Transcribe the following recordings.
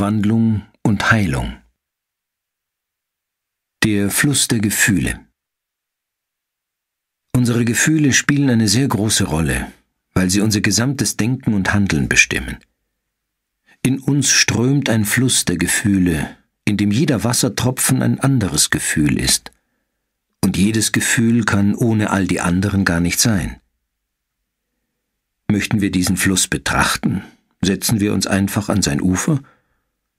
Umwandlung und Heilung. Der Fluss der Gefühle. Unsere Gefühle spielen eine sehr große Rolle, weil sie unser gesamtes Denken und Handeln bestimmen. In uns strömt ein Fluss der Gefühle, in dem jeder Wassertropfen ein anderes Gefühl ist, und jedes Gefühl kann ohne all die anderen gar nicht sein. Möchten wir diesen Fluss betrachten, setzen wir uns einfach an sein Ufer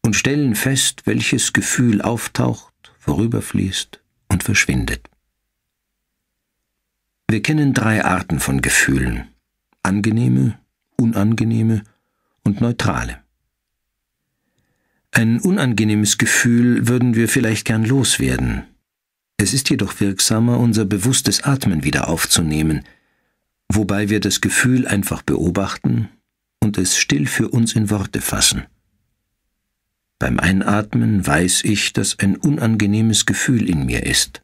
und stellen fest, welches Gefühl auftaucht, vorüberfließt und verschwindet. Wir kennen drei Arten von Gefühlen angenehme, unangenehme und neutrale. Ein unangenehmes Gefühl würden wir vielleicht gern loswerden. Es ist jedoch wirksamer, unser bewusstes Atmen wieder aufzunehmen, wobei wir das Gefühl einfach beobachten und es still für uns in Worte fassen. Beim Einatmen weiß ich, dass ein unangenehmes Gefühl in mir ist.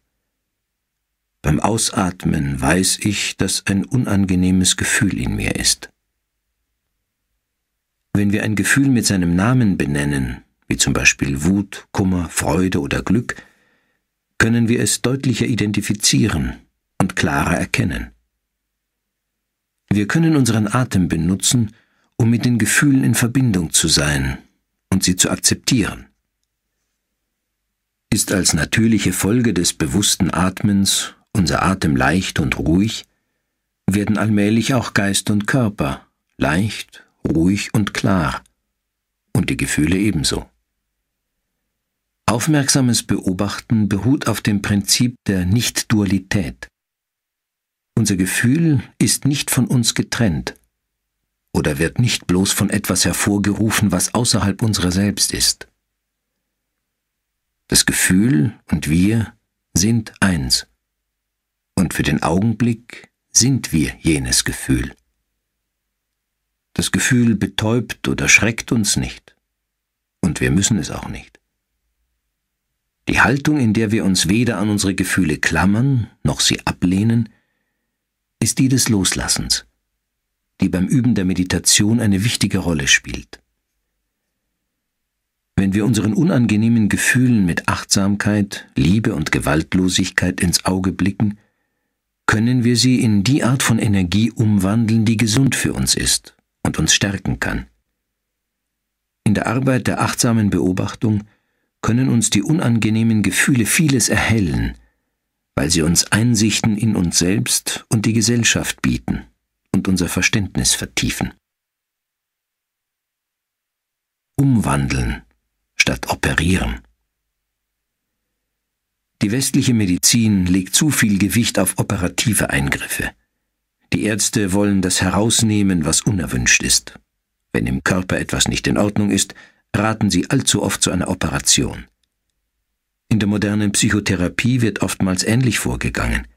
Beim Ausatmen weiß ich, dass ein unangenehmes Gefühl in mir ist. Wenn wir ein Gefühl mit seinem Namen benennen, wie zum Beispiel Wut, Kummer, Freude oder Glück, können wir es deutlicher identifizieren und klarer erkennen. Wir können unseren Atem benutzen, um mit den Gefühlen in Verbindung zu sein und sie zu akzeptieren. Ist als natürliche Folge des bewussten Atmens unser Atem leicht und ruhig, werden allmählich auch Geist und Körper leicht, ruhig und klar und die Gefühle ebenso. Aufmerksames Beobachten beruht auf dem Prinzip der Nicht-Dualität. Unser Gefühl ist nicht von uns getrennt, oder wird nicht bloß von etwas hervorgerufen, was außerhalb unserer selbst ist. Das Gefühl und wir sind eins. Und für den Augenblick sind wir jenes Gefühl. Das Gefühl betäubt oder schreckt uns nicht. Und wir müssen es auch nicht. Die Haltung, in der wir uns weder an unsere Gefühle klammern noch sie ablehnen, ist die des Loslassens die beim Üben der Meditation eine wichtige Rolle spielt. Wenn wir unseren unangenehmen Gefühlen mit Achtsamkeit, Liebe und Gewaltlosigkeit ins Auge blicken, können wir sie in die Art von Energie umwandeln, die gesund für uns ist und uns stärken kann. In der Arbeit der achtsamen Beobachtung können uns die unangenehmen Gefühle vieles erhellen, weil sie uns Einsichten in uns selbst und die Gesellschaft bieten und unser Verständnis vertiefen. Umwandeln statt operieren. Die westliche Medizin legt zu viel Gewicht auf operative Eingriffe. Die Ärzte wollen das herausnehmen, was unerwünscht ist. Wenn im Körper etwas nicht in Ordnung ist, raten sie allzu oft zu einer Operation. In der modernen Psychotherapie wird oftmals ähnlich vorgegangen.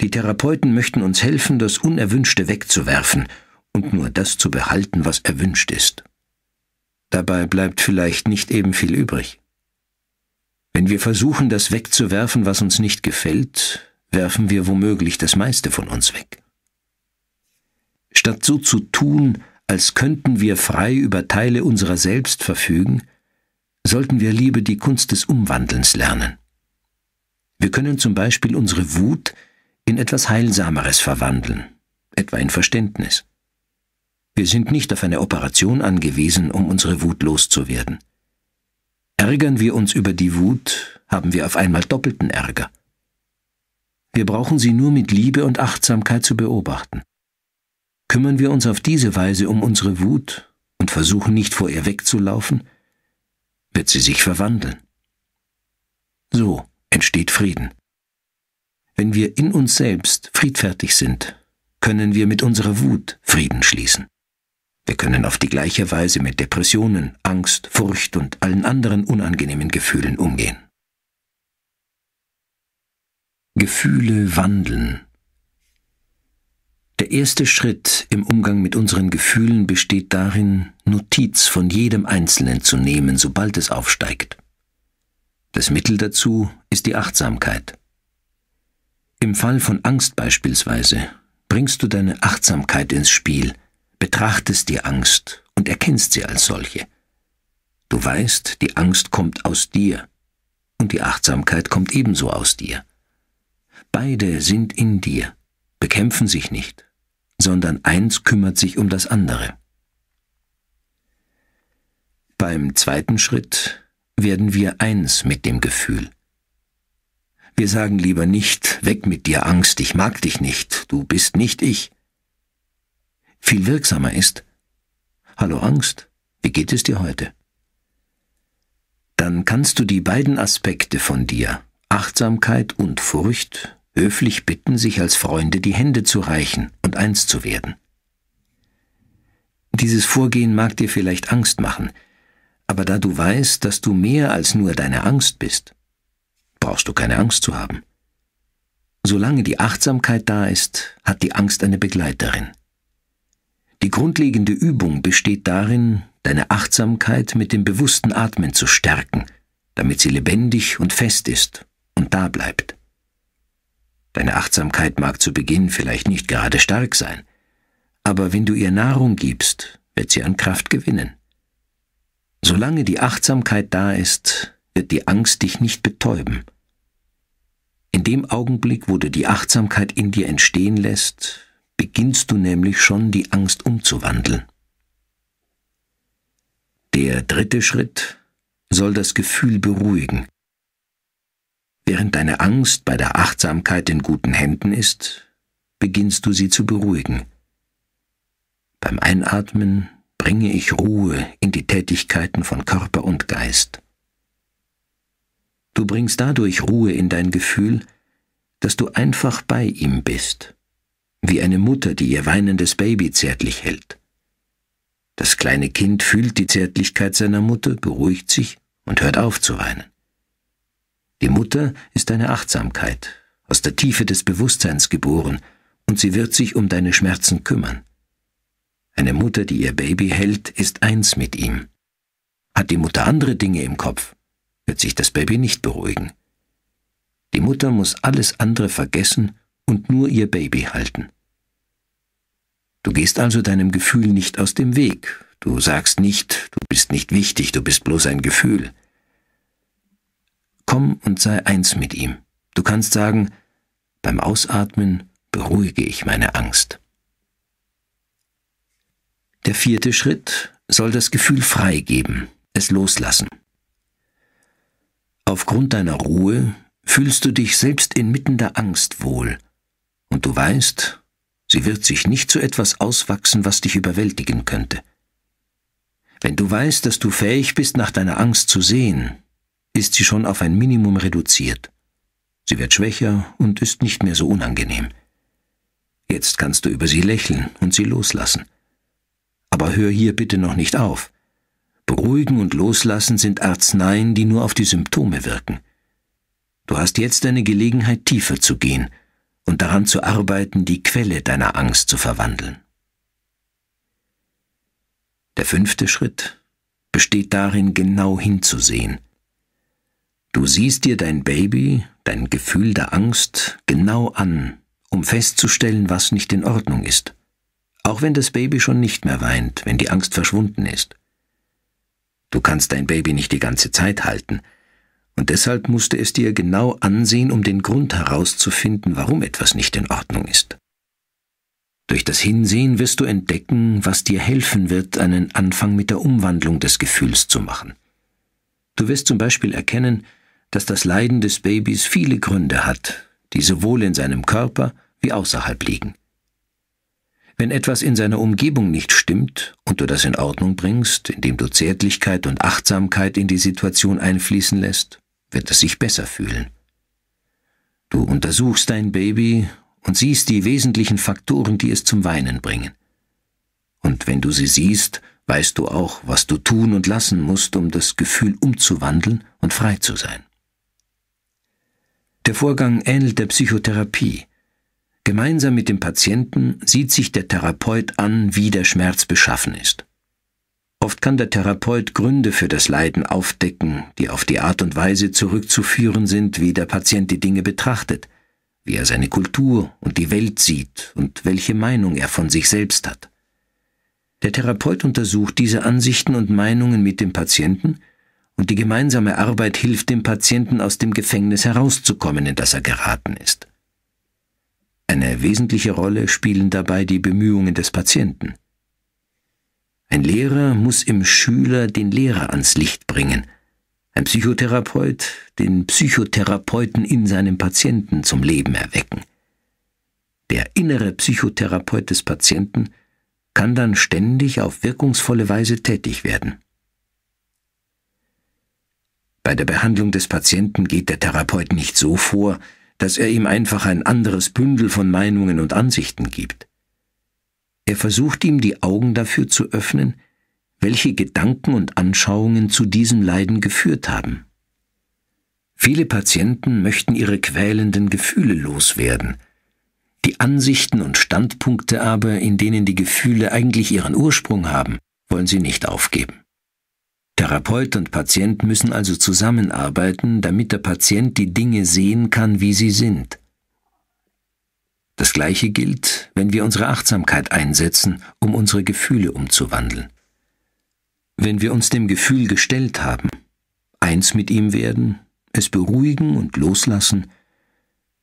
Die Therapeuten möchten uns helfen, das Unerwünschte wegzuwerfen und nur das zu behalten, was erwünscht ist. Dabei bleibt vielleicht nicht eben viel übrig. Wenn wir versuchen, das wegzuwerfen, was uns nicht gefällt, werfen wir womöglich das meiste von uns weg. Statt so zu tun, als könnten wir frei über Teile unserer selbst verfügen, sollten wir lieber die Kunst des Umwandelns lernen. Wir können zum Beispiel unsere Wut in etwas Heilsameres verwandeln, etwa in Verständnis. Wir sind nicht auf eine Operation angewiesen, um unsere Wut loszuwerden. Ärgern wir uns über die Wut, haben wir auf einmal doppelten Ärger. Wir brauchen sie nur mit Liebe und Achtsamkeit zu beobachten. Kümmern wir uns auf diese Weise um unsere Wut und versuchen nicht vor ihr wegzulaufen, wird sie sich verwandeln. So entsteht Frieden. Wenn wir in uns selbst friedfertig sind, können wir mit unserer Wut Frieden schließen. Wir können auf die gleiche Weise mit Depressionen, Angst, Furcht und allen anderen unangenehmen Gefühlen umgehen. Gefühle wandeln. Der erste Schritt im Umgang mit unseren Gefühlen besteht darin, Notiz von jedem Einzelnen zu nehmen, sobald es aufsteigt. Das Mittel dazu ist die Achtsamkeit. Im Fall von Angst beispielsweise bringst du deine Achtsamkeit ins Spiel, betrachtest die Angst und erkennst sie als solche. Du weißt, die Angst kommt aus dir und die Achtsamkeit kommt ebenso aus dir. Beide sind in dir, bekämpfen sich nicht, sondern eins kümmert sich um das andere. Beim zweiten Schritt werden wir eins mit dem Gefühl. Wir sagen lieber nicht, weg mit dir Angst, ich mag dich nicht, du bist nicht ich. Viel wirksamer ist, Hallo Angst, wie geht es dir heute? Dann kannst du die beiden Aspekte von dir, Achtsamkeit und Furcht, höflich bitten, sich als Freunde die Hände zu reichen und eins zu werden. Dieses Vorgehen mag dir vielleicht Angst machen, aber da du weißt, dass du mehr als nur deine Angst bist, brauchst du keine Angst zu haben. Solange die Achtsamkeit da ist, hat die Angst eine Begleiterin. Die grundlegende Übung besteht darin, deine Achtsamkeit mit dem bewussten Atmen zu stärken, damit sie lebendig und fest ist und da bleibt. Deine Achtsamkeit mag zu Beginn vielleicht nicht gerade stark sein, aber wenn du ihr Nahrung gibst, wird sie an Kraft gewinnen. Solange die Achtsamkeit da ist, wird die Angst dich nicht betäuben, in dem Augenblick, wo du die Achtsamkeit in dir entstehen lässt, beginnst du nämlich schon die Angst umzuwandeln. Der dritte Schritt soll das Gefühl beruhigen. Während deine Angst bei der Achtsamkeit in guten Händen ist, beginnst du sie zu beruhigen. Beim Einatmen bringe ich Ruhe in die Tätigkeiten von Körper und Geist. Du bringst dadurch Ruhe in dein Gefühl, dass du einfach bei ihm bist, wie eine Mutter, die ihr weinendes Baby zärtlich hält. Das kleine Kind fühlt die Zärtlichkeit seiner Mutter, beruhigt sich und hört auf zu weinen. Die Mutter ist eine Achtsamkeit, aus der Tiefe des Bewusstseins geboren, und sie wird sich um deine Schmerzen kümmern. Eine Mutter, die ihr Baby hält, ist eins mit ihm. Hat die Mutter andere Dinge im Kopf, wird sich das Baby nicht beruhigen. Die Mutter muss alles andere vergessen und nur ihr Baby halten. Du gehst also deinem Gefühl nicht aus dem Weg, du sagst nicht, du bist nicht wichtig, du bist bloß ein Gefühl. Komm und sei eins mit ihm. Du kannst sagen, beim Ausatmen beruhige ich meine Angst. Der vierte Schritt soll das Gefühl freigeben, es loslassen. Aufgrund deiner Ruhe fühlst du dich selbst inmitten der Angst wohl, und du weißt, sie wird sich nicht zu etwas auswachsen, was dich überwältigen könnte. Wenn du weißt, dass du fähig bist, nach deiner Angst zu sehen, ist sie schon auf ein Minimum reduziert. Sie wird schwächer und ist nicht mehr so unangenehm. Jetzt kannst du über sie lächeln und sie loslassen. Aber hör hier bitte noch nicht auf. Beruhigen und loslassen sind Arzneien, die nur auf die Symptome wirken. Du hast jetzt eine Gelegenheit, tiefer zu gehen und daran zu arbeiten, die Quelle deiner Angst zu verwandeln. Der fünfte Schritt besteht darin, genau hinzusehen. Du siehst dir dein Baby, dein Gefühl der Angst genau an, um festzustellen, was nicht in Ordnung ist, auch wenn das Baby schon nicht mehr weint, wenn die Angst verschwunden ist. Du kannst dein Baby nicht die ganze Zeit halten, und deshalb musste es dir genau ansehen, um den Grund herauszufinden, warum etwas nicht in Ordnung ist. Durch das Hinsehen wirst du entdecken, was dir helfen wird, einen Anfang mit der Umwandlung des Gefühls zu machen. Du wirst zum Beispiel erkennen, dass das Leiden des Babys viele Gründe hat, die sowohl in seinem Körper wie außerhalb liegen. Wenn etwas in seiner Umgebung nicht stimmt und du das in Ordnung bringst, indem du Zärtlichkeit und Achtsamkeit in die Situation einfließen lässt, wird es sich besser fühlen. Du untersuchst dein Baby und siehst die wesentlichen Faktoren, die es zum Weinen bringen. Und wenn du sie siehst, weißt du auch, was du tun und lassen musst, um das Gefühl umzuwandeln und frei zu sein. Der Vorgang ähnelt der Psychotherapie. Gemeinsam mit dem Patienten sieht sich der Therapeut an, wie der Schmerz beschaffen ist. Oft kann der Therapeut Gründe für das Leiden aufdecken, die auf die Art und Weise zurückzuführen sind, wie der Patient die Dinge betrachtet, wie er seine Kultur und die Welt sieht und welche Meinung er von sich selbst hat. Der Therapeut untersucht diese Ansichten und Meinungen mit dem Patienten, und die gemeinsame Arbeit hilft dem Patienten aus dem Gefängnis herauszukommen, in das er geraten ist. Eine wesentliche Rolle spielen dabei die Bemühungen des Patienten. Ein Lehrer muss im Schüler den Lehrer ans Licht bringen, ein Psychotherapeut den Psychotherapeuten in seinem Patienten zum Leben erwecken. Der innere Psychotherapeut des Patienten kann dann ständig auf wirkungsvolle Weise tätig werden. Bei der Behandlung des Patienten geht der Therapeut nicht so vor, dass er ihm einfach ein anderes Bündel von Meinungen und Ansichten gibt. Er versucht ihm die Augen dafür zu öffnen, welche Gedanken und Anschauungen zu diesem Leiden geführt haben. Viele Patienten möchten ihre quälenden Gefühle loswerden, die Ansichten und Standpunkte aber, in denen die Gefühle eigentlich ihren Ursprung haben, wollen sie nicht aufgeben. Therapeut und Patient müssen also zusammenarbeiten, damit der Patient die Dinge sehen kann, wie sie sind. Das Gleiche gilt, wenn wir unsere Achtsamkeit einsetzen, um unsere Gefühle umzuwandeln. Wenn wir uns dem Gefühl gestellt haben, eins mit ihm werden, es beruhigen und loslassen,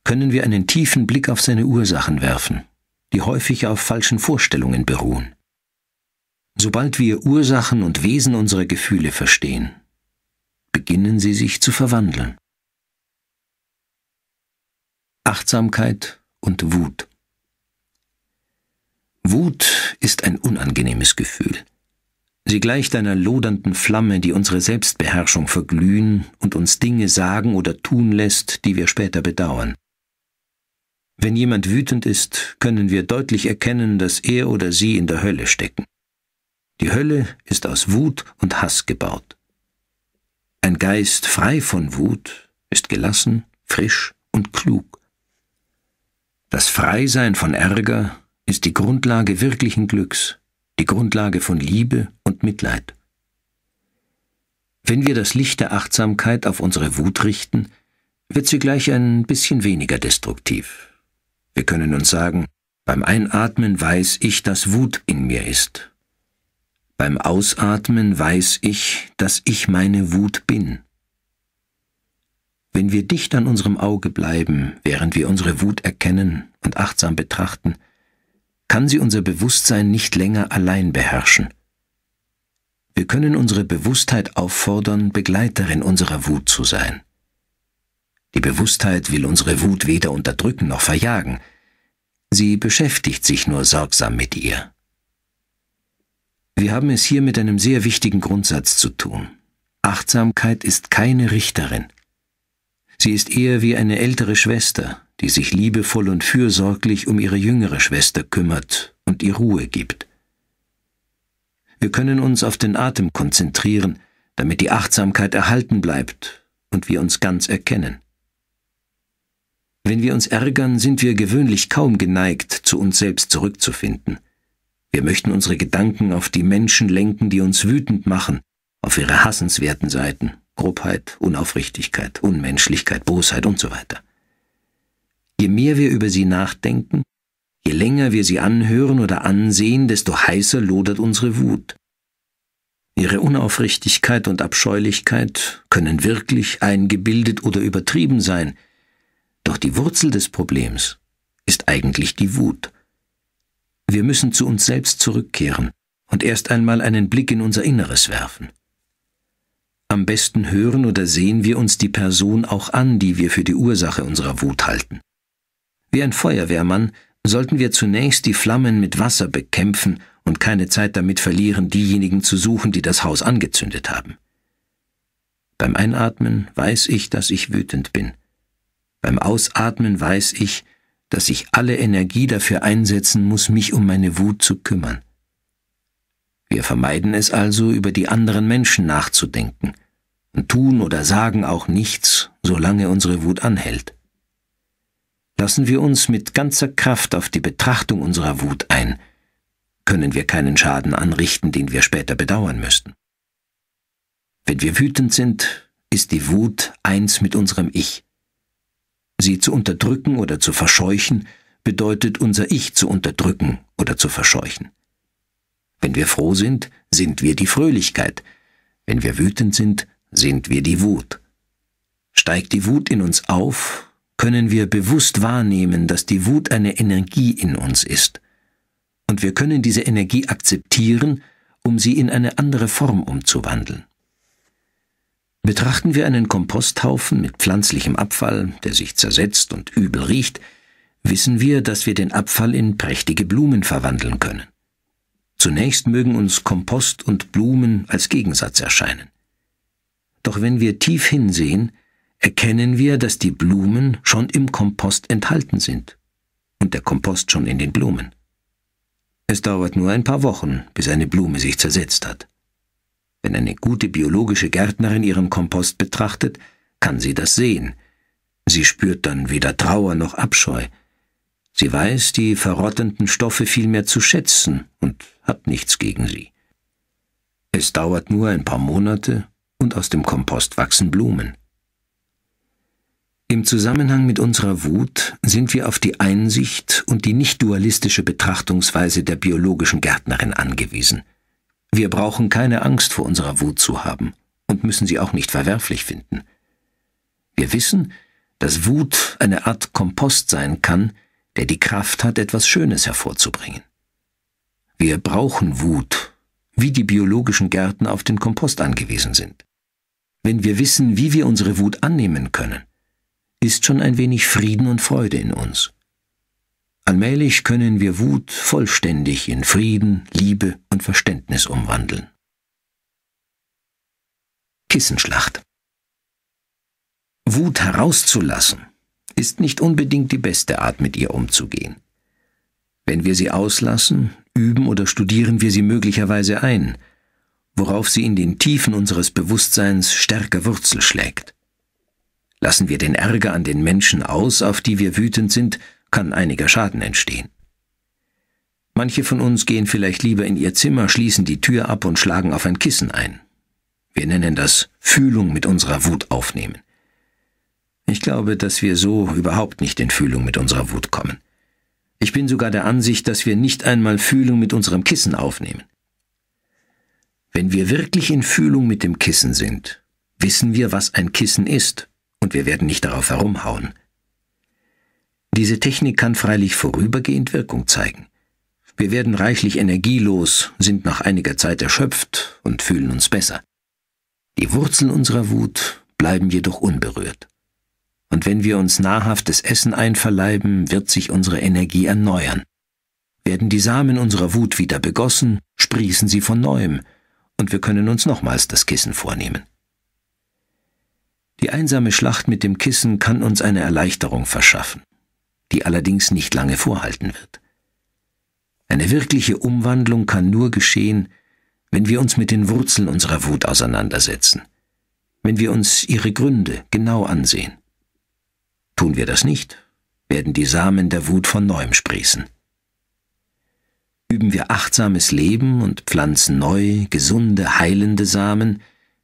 können wir einen tiefen Blick auf seine Ursachen werfen, die häufig auf falschen Vorstellungen beruhen. Sobald wir Ursachen und Wesen unserer Gefühle verstehen, beginnen sie sich zu verwandeln. Achtsamkeit und Wut. Wut ist ein unangenehmes Gefühl. Sie gleicht einer lodernden Flamme, die unsere Selbstbeherrschung verglühen und uns Dinge sagen oder tun lässt, die wir später bedauern. Wenn jemand wütend ist, können wir deutlich erkennen, dass er oder sie in der Hölle stecken. Die Hölle ist aus Wut und Hass gebaut. Ein Geist frei von Wut ist gelassen, frisch und klug. Das Freisein von Ärger ist die Grundlage wirklichen Glücks, die Grundlage von Liebe und Mitleid. Wenn wir das Licht der Achtsamkeit auf unsere Wut richten, wird sie gleich ein bisschen weniger destruktiv. Wir können uns sagen, beim Einatmen weiß ich, dass Wut in mir ist. Beim Ausatmen weiß ich, dass ich meine Wut bin. Wenn wir dicht an unserem Auge bleiben, während wir unsere Wut erkennen und achtsam betrachten, kann sie unser Bewusstsein nicht länger allein beherrschen. Wir können unsere Bewusstheit auffordern, Begleiterin unserer Wut zu sein. Die Bewusstheit will unsere Wut weder unterdrücken noch verjagen, sie beschäftigt sich nur sorgsam mit ihr. Wir haben es hier mit einem sehr wichtigen Grundsatz zu tun. Achtsamkeit ist keine Richterin. Sie ist eher wie eine ältere Schwester, die sich liebevoll und fürsorglich um ihre jüngere Schwester kümmert und ihr Ruhe gibt. Wir können uns auf den Atem konzentrieren, damit die Achtsamkeit erhalten bleibt und wir uns ganz erkennen. Wenn wir uns ärgern, sind wir gewöhnlich kaum geneigt, zu uns selbst zurückzufinden. Wir möchten unsere Gedanken auf die Menschen lenken, die uns wütend machen, auf ihre hassenswerten Seiten, Grobheit, Unaufrichtigkeit, Unmenschlichkeit, Bosheit und so weiter. Je mehr wir über sie nachdenken, je länger wir sie anhören oder ansehen, desto heißer lodert unsere Wut. Ihre Unaufrichtigkeit und Abscheulichkeit können wirklich eingebildet oder übertrieben sein, doch die Wurzel des Problems ist eigentlich die Wut. Wir müssen zu uns selbst zurückkehren und erst einmal einen Blick in unser Inneres werfen. Am besten hören oder sehen wir uns die Person auch an, die wir für die Ursache unserer Wut halten. Wie ein Feuerwehrmann sollten wir zunächst die Flammen mit Wasser bekämpfen und keine Zeit damit verlieren, diejenigen zu suchen, die das Haus angezündet haben. Beim Einatmen weiß ich, dass ich wütend bin. Beim Ausatmen weiß ich, dass ich alle Energie dafür einsetzen muss, mich um meine Wut zu kümmern. Wir vermeiden es also, über die anderen Menschen nachzudenken und tun oder sagen auch nichts, solange unsere Wut anhält lassen wir uns mit ganzer Kraft auf die Betrachtung unserer Wut ein, können wir keinen Schaden anrichten, den wir später bedauern müssten. Wenn wir wütend sind, ist die Wut eins mit unserem Ich. Sie zu unterdrücken oder zu verscheuchen, bedeutet unser Ich zu unterdrücken oder zu verscheuchen. Wenn wir froh sind, sind wir die Fröhlichkeit. Wenn wir wütend sind, sind wir die Wut. Steigt die Wut in uns auf, können wir bewusst wahrnehmen, dass die Wut eine Energie in uns ist. Und wir können diese Energie akzeptieren, um sie in eine andere Form umzuwandeln. Betrachten wir einen Komposthaufen mit pflanzlichem Abfall, der sich zersetzt und übel riecht, wissen wir, dass wir den Abfall in prächtige Blumen verwandeln können. Zunächst mögen uns Kompost und Blumen als Gegensatz erscheinen. Doch wenn wir tief hinsehen, erkennen wir, dass die Blumen schon im Kompost enthalten sind und der Kompost schon in den Blumen. Es dauert nur ein paar Wochen, bis eine Blume sich zersetzt hat. Wenn eine gute biologische Gärtnerin ihren Kompost betrachtet, kann sie das sehen. Sie spürt dann weder Trauer noch Abscheu. Sie weiß die verrottenden Stoffe vielmehr zu schätzen und hat nichts gegen sie. Es dauert nur ein paar Monate und aus dem Kompost wachsen Blumen. Im Zusammenhang mit unserer Wut sind wir auf die Einsicht und die nicht-dualistische Betrachtungsweise der biologischen Gärtnerin angewiesen. Wir brauchen keine Angst vor unserer Wut zu haben und müssen sie auch nicht verwerflich finden. Wir wissen, dass Wut eine Art Kompost sein kann, der die Kraft hat, etwas Schönes hervorzubringen. Wir brauchen Wut, wie die biologischen Gärten auf den Kompost angewiesen sind. Wenn wir wissen, wie wir unsere Wut annehmen können, ist schon ein wenig Frieden und Freude in uns. Allmählich können wir Wut vollständig in Frieden, Liebe und Verständnis umwandeln. Kissenschlacht Wut herauszulassen ist nicht unbedingt die beste Art, mit ihr umzugehen. Wenn wir sie auslassen, üben oder studieren wir sie möglicherweise ein, worauf sie in den Tiefen unseres Bewusstseins stärker Wurzel schlägt. Lassen wir den Ärger an den Menschen aus, auf die wir wütend sind, kann einiger Schaden entstehen. Manche von uns gehen vielleicht lieber in ihr Zimmer, schließen die Tür ab und schlagen auf ein Kissen ein. Wir nennen das Fühlung mit unserer Wut aufnehmen. Ich glaube, dass wir so überhaupt nicht in Fühlung mit unserer Wut kommen. Ich bin sogar der Ansicht, dass wir nicht einmal Fühlung mit unserem Kissen aufnehmen. Wenn wir wirklich in Fühlung mit dem Kissen sind, wissen wir, was ein Kissen ist und wir werden nicht darauf herumhauen. Diese Technik kann freilich vorübergehend Wirkung zeigen. Wir werden reichlich energielos, sind nach einiger Zeit erschöpft und fühlen uns besser. Die Wurzeln unserer Wut bleiben jedoch unberührt. Und wenn wir uns nahrhaftes Essen einverleiben, wird sich unsere Energie erneuern. Werden die Samen unserer Wut wieder begossen, sprießen sie von neuem, und wir können uns nochmals das Kissen vornehmen. Die einsame Schlacht mit dem Kissen kann uns eine Erleichterung verschaffen, die allerdings nicht lange vorhalten wird. Eine wirkliche Umwandlung kann nur geschehen, wenn wir uns mit den Wurzeln unserer Wut auseinandersetzen, wenn wir uns ihre Gründe genau ansehen. Tun wir das nicht, werden die Samen der Wut von neuem sprießen. Üben wir achtsames Leben und pflanzen neu, gesunde, heilende Samen,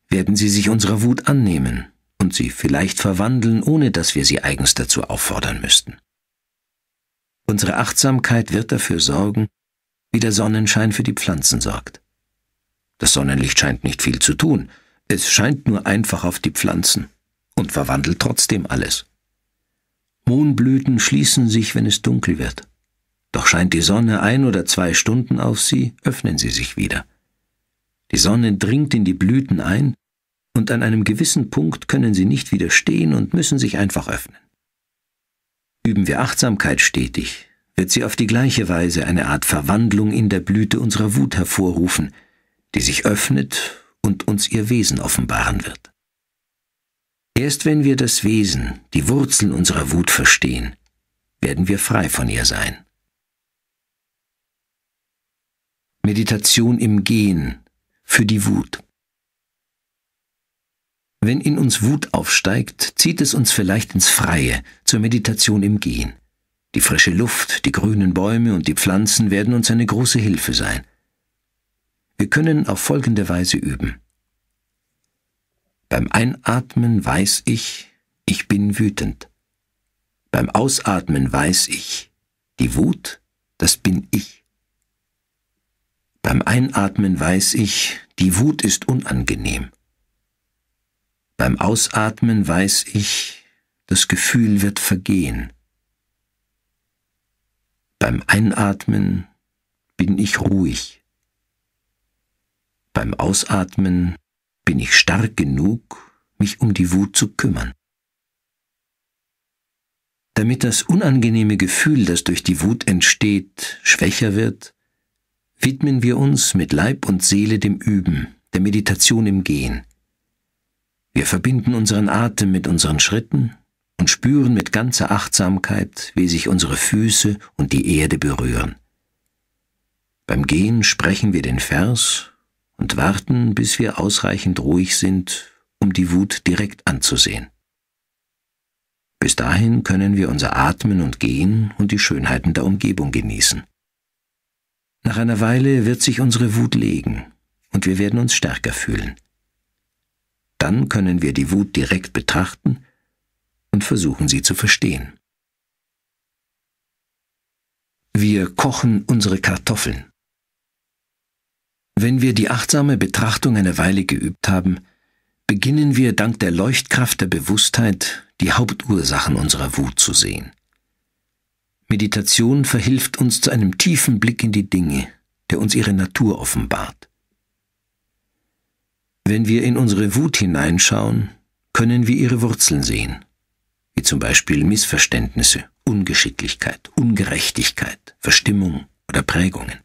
werden sie sich unserer Wut annehmen und sie vielleicht verwandeln, ohne dass wir sie eigens dazu auffordern müssten. Unsere Achtsamkeit wird dafür sorgen, wie der Sonnenschein für die Pflanzen sorgt. Das Sonnenlicht scheint nicht viel zu tun, es scheint nur einfach auf die Pflanzen und verwandelt trotzdem alles. Mohnblüten schließen sich, wenn es dunkel wird. Doch scheint die Sonne ein oder zwei Stunden auf sie, öffnen sie sich wieder. Die Sonne dringt in die Blüten ein und an einem gewissen Punkt können sie nicht widerstehen und müssen sich einfach öffnen. Üben wir Achtsamkeit stetig, wird sie auf die gleiche Weise eine Art Verwandlung in der Blüte unserer Wut hervorrufen, die sich öffnet und uns ihr Wesen offenbaren wird. Erst wenn wir das Wesen, die Wurzeln unserer Wut verstehen, werden wir frei von ihr sein. Meditation im Gehen für die Wut. Wenn in uns Wut aufsteigt, zieht es uns vielleicht ins Freie, zur Meditation im Gehen. Die frische Luft, die grünen Bäume und die Pflanzen werden uns eine große Hilfe sein. Wir können auf folgende Weise üben. Beim Einatmen weiß ich, ich bin wütend. Beim Ausatmen weiß ich, die Wut, das bin ich. Beim Einatmen weiß ich, die Wut ist unangenehm. Beim Ausatmen weiß ich, das Gefühl wird vergehen. Beim Einatmen bin ich ruhig. Beim Ausatmen bin ich stark genug, mich um die Wut zu kümmern. Damit das unangenehme Gefühl, das durch die Wut entsteht, schwächer wird, widmen wir uns mit Leib und Seele dem Üben, der Meditation im Gehen. Wir verbinden unseren Atem mit unseren Schritten und spüren mit ganzer Achtsamkeit, wie sich unsere Füße und die Erde berühren. Beim Gehen sprechen wir den Vers und warten, bis wir ausreichend ruhig sind, um die Wut direkt anzusehen. Bis dahin können wir unser Atmen und Gehen und die Schönheiten der Umgebung genießen. Nach einer Weile wird sich unsere Wut legen und wir werden uns stärker fühlen. Dann können wir die Wut direkt betrachten und versuchen sie zu verstehen. Wir kochen unsere Kartoffeln. Wenn wir die achtsame Betrachtung eine Weile geübt haben, beginnen wir dank der Leuchtkraft der Bewusstheit die Hauptursachen unserer Wut zu sehen. Meditation verhilft uns zu einem tiefen Blick in die Dinge, der uns ihre Natur offenbart. Wenn wir in unsere Wut hineinschauen, können wir ihre Wurzeln sehen, wie zum Beispiel Missverständnisse, Ungeschicklichkeit, Ungerechtigkeit, Verstimmung oder Prägungen.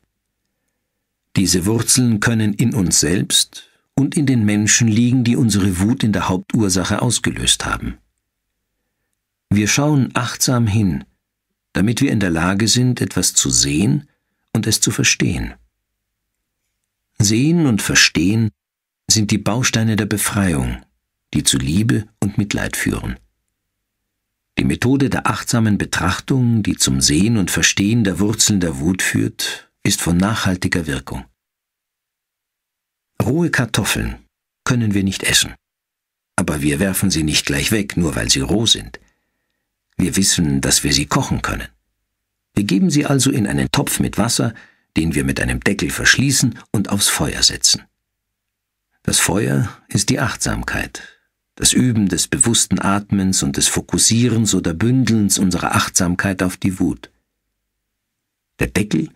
Diese Wurzeln können in uns selbst und in den Menschen liegen, die unsere Wut in der Hauptursache ausgelöst haben. Wir schauen achtsam hin, damit wir in der Lage sind, etwas zu sehen und es zu verstehen. Sehen und Verstehen sind die Bausteine der Befreiung, die zu Liebe und Mitleid führen. Die Methode der achtsamen Betrachtung, die zum Sehen und Verstehen der Wurzeln der Wut führt, ist von nachhaltiger Wirkung. Rohe Kartoffeln können wir nicht essen, aber wir werfen sie nicht gleich weg, nur weil sie roh sind. Wir wissen, dass wir sie kochen können. Wir geben sie also in einen Topf mit Wasser, den wir mit einem Deckel verschließen und aufs Feuer setzen. Das Feuer ist die Achtsamkeit, das Üben des bewussten Atmens und des Fokussierens oder Bündelns unserer Achtsamkeit auf die Wut. Der Deckel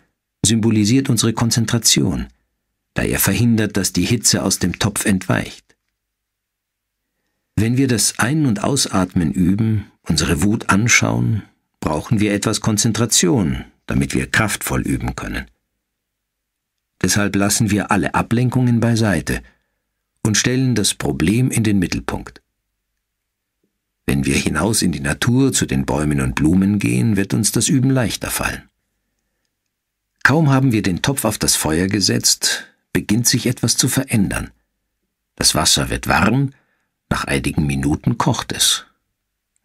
symbolisiert unsere Konzentration, da er verhindert, dass die Hitze aus dem Topf entweicht. Wenn wir das Ein- und Ausatmen üben, unsere Wut anschauen, brauchen wir etwas Konzentration, damit wir kraftvoll üben können. Deshalb lassen wir alle Ablenkungen beiseite – und stellen das Problem in den Mittelpunkt. Wenn wir hinaus in die Natur zu den Bäumen und Blumen gehen, wird uns das Üben leichter fallen. Kaum haben wir den Topf auf das Feuer gesetzt, beginnt sich etwas zu verändern. Das Wasser wird warm, nach einigen Minuten kocht es.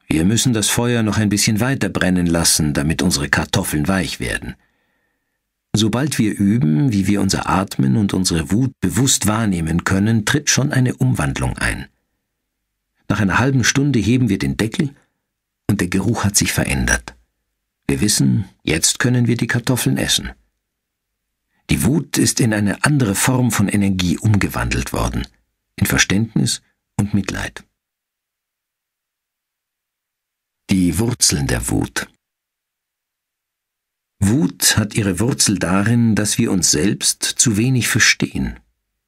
Wir müssen das Feuer noch ein bisschen weiter brennen lassen, damit unsere Kartoffeln weich werden. Sobald wir üben, wie wir unser Atmen und unsere Wut bewusst wahrnehmen können, tritt schon eine Umwandlung ein. Nach einer halben Stunde heben wir den Deckel und der Geruch hat sich verändert. Wir wissen, jetzt können wir die Kartoffeln essen. Die Wut ist in eine andere Form von Energie umgewandelt worden, in Verständnis und Mitleid. Die Wurzeln der Wut. Wut hat ihre Wurzel darin, dass wir uns selbst zu wenig verstehen,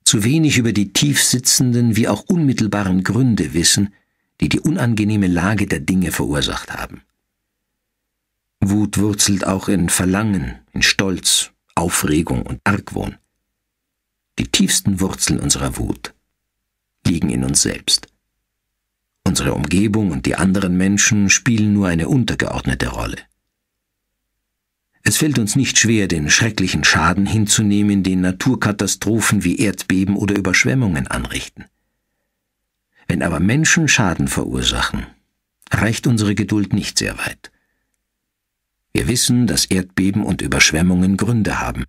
zu wenig über die tiefsitzenden wie auch unmittelbaren Gründe wissen, die die unangenehme Lage der Dinge verursacht haben. Wut wurzelt auch in Verlangen, in Stolz, Aufregung und Argwohn. Die tiefsten Wurzeln unserer Wut liegen in uns selbst. Unsere Umgebung und die anderen Menschen spielen nur eine untergeordnete Rolle. Es fällt uns nicht schwer, den schrecklichen Schaden hinzunehmen, den Naturkatastrophen wie Erdbeben oder Überschwemmungen anrichten. Wenn aber Menschen Schaden verursachen, reicht unsere Geduld nicht sehr weit. Wir wissen, dass Erdbeben und Überschwemmungen Gründe haben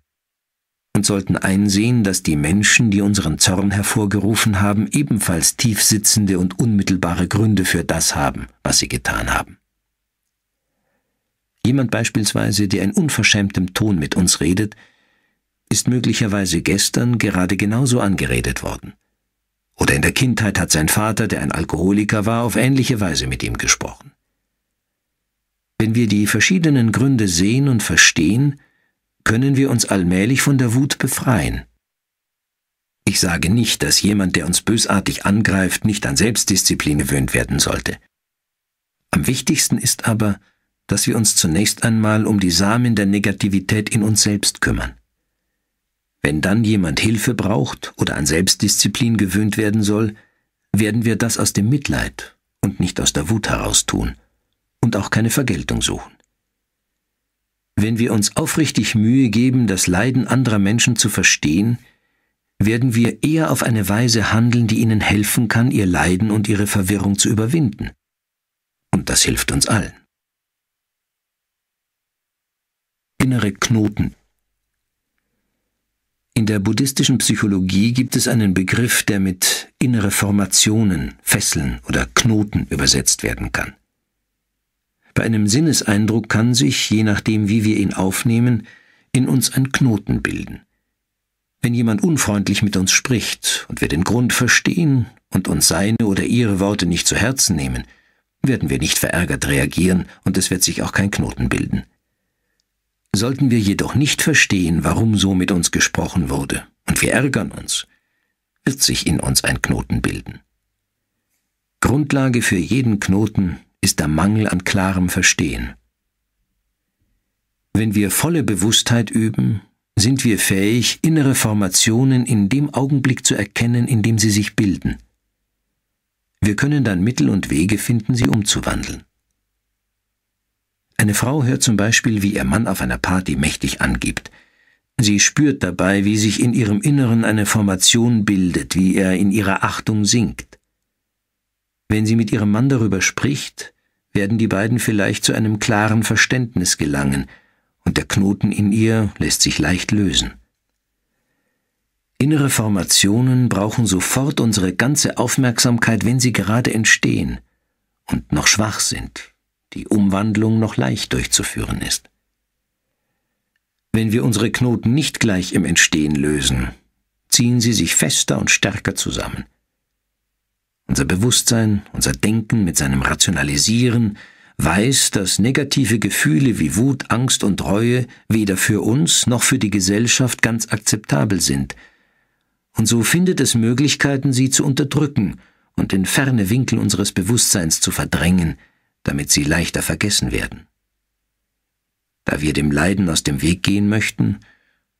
und sollten einsehen, dass die Menschen, die unseren Zorn hervorgerufen haben, ebenfalls tief sitzende und unmittelbare Gründe für das haben, was sie getan haben. Jemand beispielsweise, der in unverschämtem Ton mit uns redet, ist möglicherweise gestern gerade genauso angeredet worden. Oder in der Kindheit hat sein Vater, der ein Alkoholiker war, auf ähnliche Weise mit ihm gesprochen. Wenn wir die verschiedenen Gründe sehen und verstehen, können wir uns allmählich von der Wut befreien. Ich sage nicht, dass jemand, der uns bösartig angreift, nicht an Selbstdisziplin gewöhnt werden sollte. Am wichtigsten ist aber, dass wir uns zunächst einmal um die Samen der Negativität in uns selbst kümmern. Wenn dann jemand Hilfe braucht oder an Selbstdisziplin gewöhnt werden soll, werden wir das aus dem Mitleid und nicht aus der Wut heraus tun und auch keine Vergeltung suchen. Wenn wir uns aufrichtig Mühe geben, das Leiden anderer Menschen zu verstehen, werden wir eher auf eine Weise handeln, die ihnen helfen kann, ihr Leiden und ihre Verwirrung zu überwinden. Und das hilft uns allen. innere Knoten. In der buddhistischen Psychologie gibt es einen Begriff, der mit innere Formationen, Fesseln oder Knoten übersetzt werden kann. Bei einem Sinneseindruck kann sich, je nachdem wie wir ihn aufnehmen, in uns ein Knoten bilden. Wenn jemand unfreundlich mit uns spricht und wir den Grund verstehen und uns seine oder ihre Worte nicht zu Herzen nehmen, werden wir nicht verärgert reagieren und es wird sich auch kein Knoten bilden sollten wir jedoch nicht verstehen, warum so mit uns gesprochen wurde, und wir ärgern uns, wird sich in uns ein Knoten bilden. Grundlage für jeden Knoten ist der Mangel an klarem Verstehen. Wenn wir volle Bewusstheit üben, sind wir fähig, innere Formationen in dem Augenblick zu erkennen, in dem sie sich bilden. Wir können dann Mittel und Wege finden, sie umzuwandeln. Eine Frau hört zum Beispiel, wie ihr Mann auf einer Party mächtig angibt. Sie spürt dabei, wie sich in ihrem Inneren eine Formation bildet, wie er in ihrer Achtung sinkt. Wenn sie mit ihrem Mann darüber spricht, werden die beiden vielleicht zu einem klaren Verständnis gelangen, und der Knoten in ihr lässt sich leicht lösen. Innere Formationen brauchen sofort unsere ganze Aufmerksamkeit, wenn sie gerade entstehen und noch schwach sind, die Umwandlung noch leicht durchzuführen ist. Wenn wir unsere Knoten nicht gleich im Entstehen lösen, ziehen sie sich fester und stärker zusammen. Unser Bewusstsein, unser Denken mit seinem Rationalisieren weiß, dass negative Gefühle wie Wut, Angst und Reue weder für uns noch für die Gesellschaft ganz akzeptabel sind, und so findet es Möglichkeiten, sie zu unterdrücken und in ferne Winkel unseres Bewusstseins zu verdrängen, damit sie leichter vergessen werden. Da wir dem Leiden aus dem Weg gehen möchten,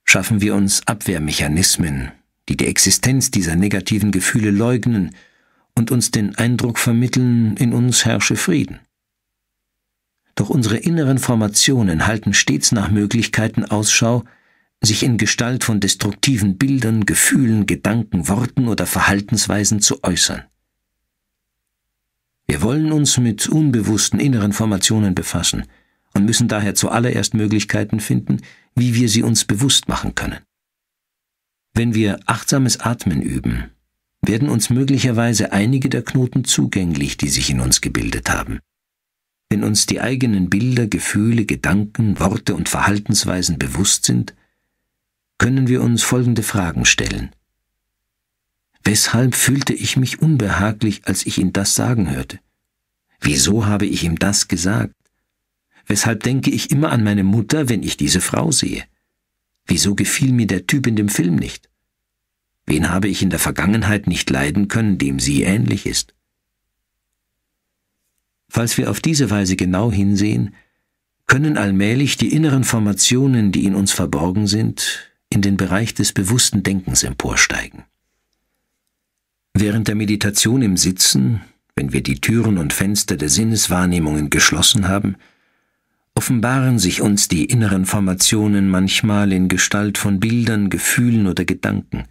schaffen wir uns Abwehrmechanismen, die die Existenz dieser negativen Gefühle leugnen und uns den Eindruck vermitteln, in uns herrsche Frieden. Doch unsere inneren Formationen halten stets nach Möglichkeiten Ausschau, sich in Gestalt von destruktiven Bildern, Gefühlen, Gedanken, Worten oder Verhaltensweisen zu äußern. Wir wollen uns mit unbewussten inneren Formationen befassen und müssen daher zuallererst Möglichkeiten finden, wie wir sie uns bewusst machen können. Wenn wir achtsames Atmen üben, werden uns möglicherweise einige der Knoten zugänglich, die sich in uns gebildet haben. Wenn uns die eigenen Bilder, Gefühle, Gedanken, Worte und Verhaltensweisen bewusst sind, können wir uns folgende Fragen stellen. Weshalb fühlte ich mich unbehaglich, als ich ihn das sagen hörte? Wieso habe ich ihm das gesagt? Weshalb denke ich immer an meine Mutter, wenn ich diese Frau sehe? Wieso gefiel mir der Typ in dem Film nicht? Wen habe ich in der Vergangenheit nicht leiden können, dem sie ähnlich ist? Falls wir auf diese Weise genau hinsehen, können allmählich die inneren Formationen, die in uns verborgen sind, in den Bereich des bewussten Denkens emporsteigen. Während der Meditation im Sitzen, wenn wir die Türen und Fenster der Sinneswahrnehmungen geschlossen haben, offenbaren sich uns die inneren Formationen manchmal in Gestalt von Bildern, Gefühlen oder Gedanken.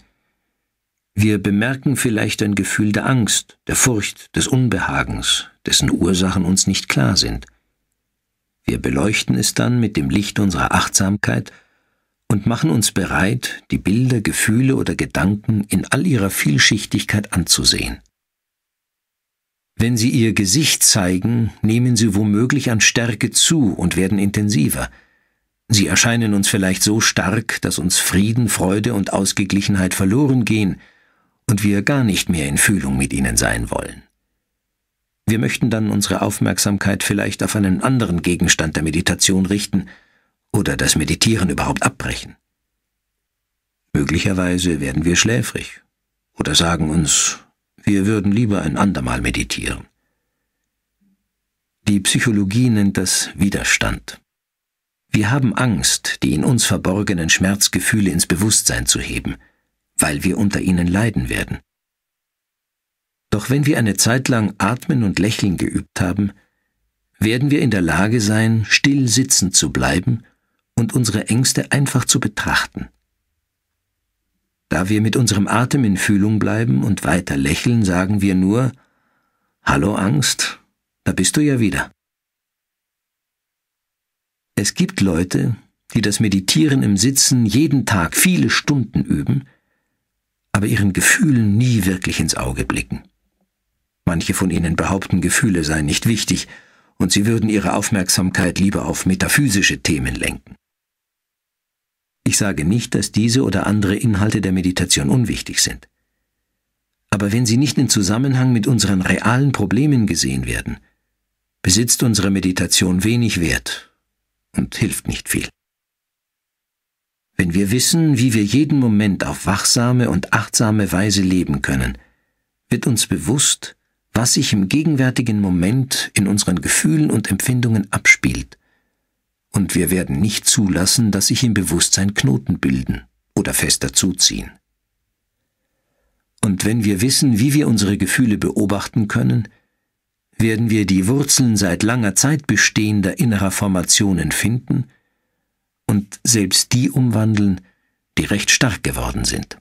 Wir bemerken vielleicht ein Gefühl der Angst, der Furcht, des Unbehagens, dessen Ursachen uns nicht klar sind. Wir beleuchten es dann mit dem Licht unserer Achtsamkeit und machen uns bereit, die Bilder, Gefühle oder Gedanken in all ihrer Vielschichtigkeit anzusehen. Wenn sie ihr Gesicht zeigen, nehmen sie womöglich an Stärke zu und werden intensiver. Sie erscheinen uns vielleicht so stark, dass uns Frieden, Freude und Ausgeglichenheit verloren gehen und wir gar nicht mehr in Fühlung mit ihnen sein wollen. Wir möchten dann unsere Aufmerksamkeit vielleicht auf einen anderen Gegenstand der Meditation richten – oder das Meditieren überhaupt abbrechen. Möglicherweise werden wir schläfrig oder sagen uns, wir würden lieber ein andermal meditieren. Die Psychologie nennt das Widerstand. Wir haben Angst, die in uns verborgenen Schmerzgefühle ins Bewusstsein zu heben, weil wir unter ihnen leiden werden. Doch wenn wir eine Zeit lang Atmen und Lächeln geübt haben, werden wir in der Lage sein, still sitzen zu bleiben und unsere Ängste einfach zu betrachten. Da wir mit unserem Atem in Fühlung bleiben und weiter lächeln, sagen wir nur Hallo Angst, da bist du ja wieder. Es gibt Leute, die das Meditieren im Sitzen jeden Tag viele Stunden üben, aber ihren Gefühlen nie wirklich ins Auge blicken. Manche von ihnen behaupten, Gefühle seien nicht wichtig, und sie würden ihre Aufmerksamkeit lieber auf metaphysische Themen lenken. Ich sage nicht, dass diese oder andere Inhalte der Meditation unwichtig sind. Aber wenn sie nicht in Zusammenhang mit unseren realen Problemen gesehen werden, besitzt unsere Meditation wenig Wert und hilft nicht viel. Wenn wir wissen, wie wir jeden Moment auf wachsame und achtsame Weise leben können, wird uns bewusst, was sich im gegenwärtigen Moment in unseren Gefühlen und Empfindungen abspielt und wir werden nicht zulassen, dass sich im Bewusstsein Knoten bilden oder fester zuziehen. Und wenn wir wissen, wie wir unsere Gefühle beobachten können, werden wir die Wurzeln seit langer Zeit bestehender innerer Formationen finden und selbst die umwandeln, die recht stark geworden sind.